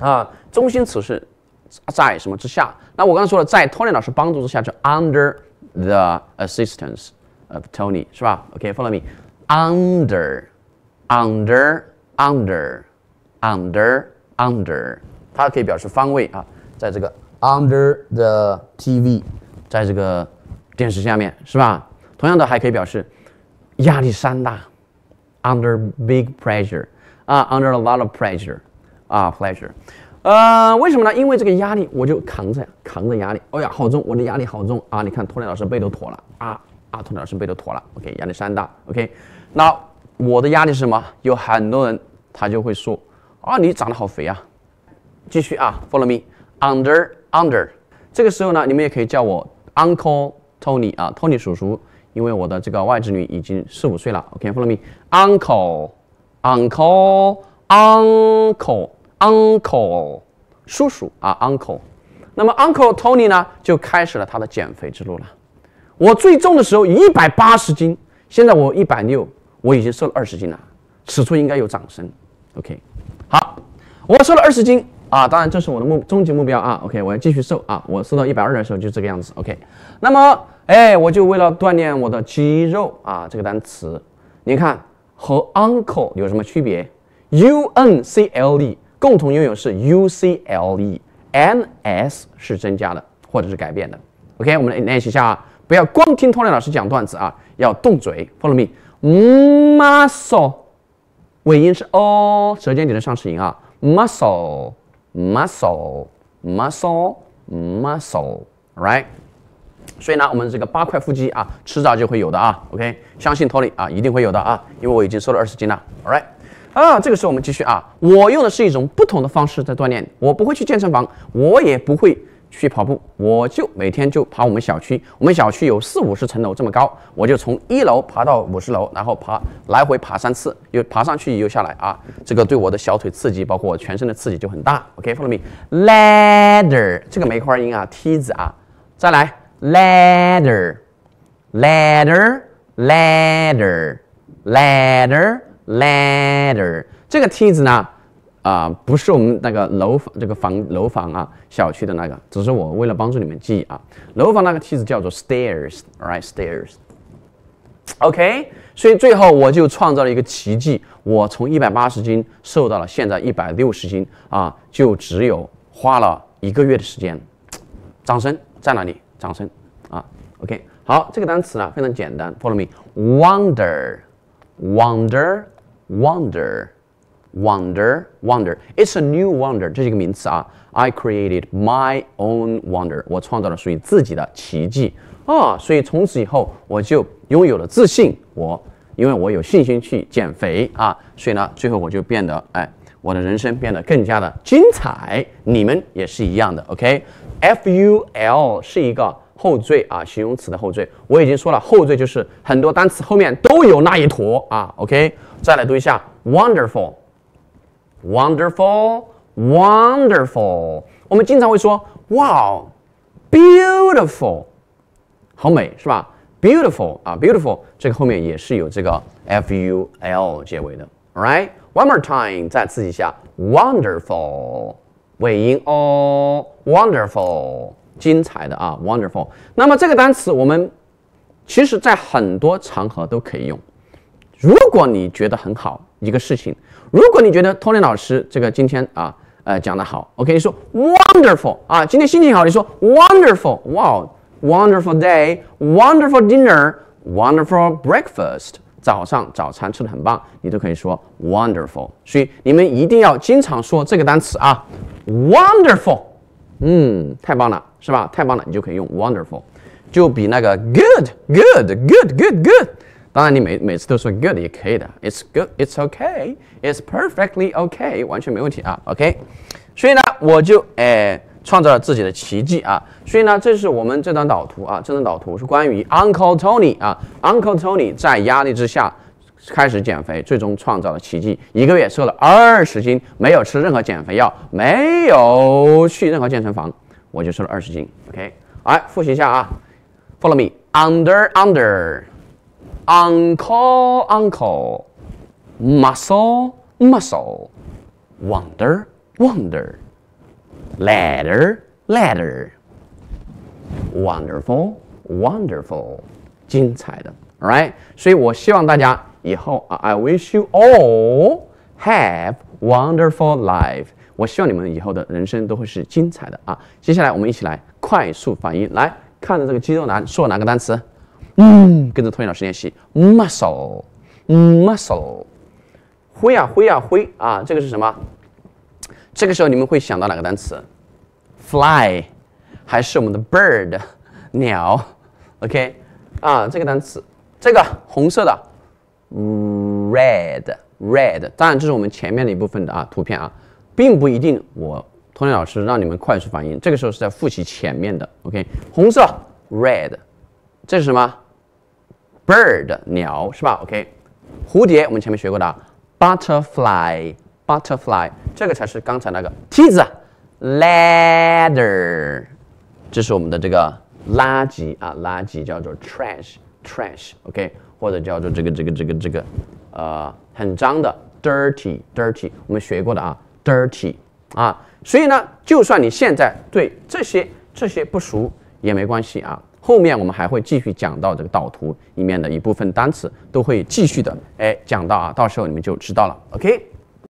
啊，中心词是在什么之下？那我刚才说了，在 Tony 老师帮助之下，就 under the assistance of Tony，是吧？OK，follow me，under，under，under，under，under，它可以表示方位啊，在这个 under under, under, the TV，在这个电视下面，是吧？同样的还可以表示压力山大，under big pressure，啊，under a lot of pressure。啊，pleasure，呃，为什么呢？因为这个压力，我就扛着，扛着压力。哎呀，好重，我的压力好重啊！你看，托尼老师背都驼了啊，啊，托尼老师背都驼了。OK，压力山大，OK，那我的压力是什么？有很多人他就会说，啊，你长得好肥啊！继续啊，follow me，under under。这个时候呢，你们也可以叫我 Uncle Tony 啊，Tony 叔叔，因为我的这个外侄女已经四五岁了。OK，follow me，Uncle，Uncle。Uncle，Uncle，叔叔啊，Uncle，那么 Uncle Tony 呢，就开始了他的减肥之路了。我最重的时候一百八十斤，现在我一百六，我已经瘦了二十斤了。此处应该有掌声。OK，好，我瘦了二十斤啊，当然这是我的目终极目标啊。OK，我要继续瘦啊，我瘦到一百二的时候就这个样子。OK，那么哎，我就为了锻炼我的肌肉啊，这个单词，你看和 Uncle 有什么区别？U N C L E 共同拥有是 U C L E，N S 是增加的或者是改变的。OK，我们练习一下啊，不要光听托尼老师讲段子啊，要动嘴。Follow me，muscle，尾音是 o，舌尖顶的上齿龈啊，muscle，muscle，muscle，muscle，right。所以呢，我们这个八块腹肌啊，迟早就会有的啊。OK，相信托尼啊，一定会有的啊，因为我已经瘦了二十斤了。All Right。啊，这个时候我们继续啊。我用的是一种不同的方式在锻炼，我不会去健身房，我也不会去跑步，我就每天就爬我们小区。我们小区有四五十层楼这么高，我就从一楼爬到五十楼，然后爬来回爬三次，又爬上去又下来啊。这个对我的小腿刺激，包括我全身的刺激就很大。OK，follow me，ladder，这个梅花音啊，梯子啊。再来，ladder，ladder，ladder，ladder。Ladder 这个梯子呢，啊，不是我们那个楼房这个房楼房啊小区的那个，只是我为了帮助你们记啊，楼房那个梯子叫做 stairs，right stairs，OK，所以最后我就创造了一个奇迹，我从一百八十斤瘦到了现在一百六十斤啊，就只有花了一个月的时间，掌声在哪里？掌声啊，OK，好，这个单词呢非常简单，follow me，wonder，wonder。Wonder, wonder, wonder. It's a new wonder. 这是一个名词啊。I created my own wonder. 我创造了属于自己的奇迹啊。所以从此以后，我就拥有了自信。我因为我有信心去减肥啊，所以呢，最后我就变得哎，我的人生变得更加的精彩。你们也是一样的，OK？F U L 是一个。后缀啊，形容词的后缀，我已经说了，后缀就是很多单词后面都有那一坨啊。OK，再来读一下，wonderful，wonderful，wonderful。我们经常会说，哇，beautiful，好美是吧？beautiful 啊，beautiful，这个后面也是有这个 f-u-l 结尾的。All Right，one more time，再次一下，wonderful，尾音哦，wonderful。精彩的啊，wonderful。那么这个单词我们其实在很多场合都可以用。如果你觉得很好一个事情，如果你觉得托尼老师这个今天啊呃讲的好，o k 说 wonderful 啊。今天心情好，你说 wonderful，哇，wonderful day，wonderful dinner，wonderful breakfast，早上早餐吃的很棒，你都可以说 wonderful。所以你们一定要经常说这个单词啊，wonderful。嗯，太棒了，是吧？太棒了，你就可以用 wonderful，就比那个 good good good good good。当然，你每每次都说 good 也可以的。It's good. It's okay. It's perfectly okay。完全没问题啊。OK。所以呢，我就哎创造了自己的奇迹啊。所以呢，这是我们这张导图啊，这张导图是关于 Uncle Tony 啊，Uncle Tony 在压力之下。开始减肥，最终创造了奇迹。一个月瘦了二十斤，没有吃任何减肥药，没有去任何健身房，我就瘦了二十斤。OK，来复习一下啊，Follow me，under under，uncle uncle，muscle muscle，wonder wonder，ladder ladder，wonderful wonderful，精彩的。All Right，所以我希望大家。以后啊，I wish you all have wonderful life。我希望你们以后的人生都会是精彩的啊！接下来我们一起来快速反应，来看着这个肌肉男说哪个单词？嗯，跟着托尼老师练习 muscle，muscle，挥啊挥啊挥啊！这个是什么？这个时候你们会想到哪个单词？fly 还是我们的 bird 鸟？OK 啊，这个单词，这个红色的。Red, red。当然，这是我们前面的一部分的啊，图片啊，并不一定。我托尼老师让你们快速反应，这个时候是在复习前面的。OK，红色，red，这是什么？Bird，鸟是吧？OK，蝴蝶，我们前面学过的，butterfly，butterfly，这个才是刚才那个梯子，ladder。这是我们的这个垃圾啊，垃圾叫做 trash。trash，OK，或者叫做这个这个这个这个，呃，很脏的，dirty，dirty，我们学过的啊，dirty，啊，所以呢，就算你现在对这些这些不熟也没关系啊，后面我们还会继续讲到这个导图里面的一部分单词，都会继续的，哎，讲到啊，到时候你们就知道了，OK。